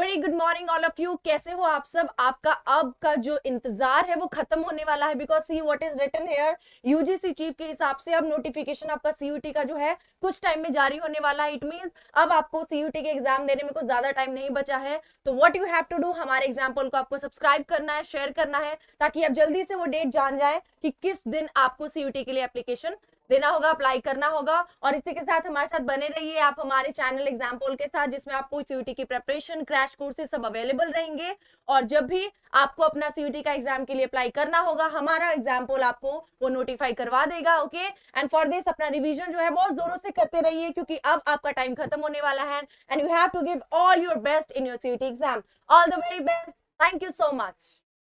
very good morning all of you कैसे हो आप सब आपका अब का जो इंतजार है वो खत्म होने वाला है because see what is written here UGC chief के हिसाब से अब नोटिफिकेशन आपका सीयूटी का जो है कुछ टाइम में जारी होने वाला है इट मीन अब आपको सीयूटी के एग्जाम देने में कुछ ज्यादा टाइम नहीं बचा है तो what you have to do हमारे एग्जाम्पल को आपको सब्सक्राइब करना है शेयर करना है ताकि आप जल्दी से वो डेट जान जाए कि किस दिन आपको सीयूटी के लिए एप्लीकेशन देना होगा अप्लाई करना होगा और इसी के साथ हमारे साथ बने रहिए आप हमारे चैनल एग्जाम्पल के साथ जिसमें आपको सीयूटी की प्रेपरेशन क्रैश कोर्सेस सब अवेलेबल रहेंगे और जब भी आपको अपना सीयूटी का एग्जाम के लिए अप्लाई करना होगा हमारा एग्जाम्पल आपको वो नोटिफाई करवा देगा ओके एंड फॉर दिस अपना रिविजन जो है बहुत जोरों से करते रहिए क्योंकि अब आपका टाइम खत्म होने वाला है and you have to give all your best in your CUET exam all the very best thank you so much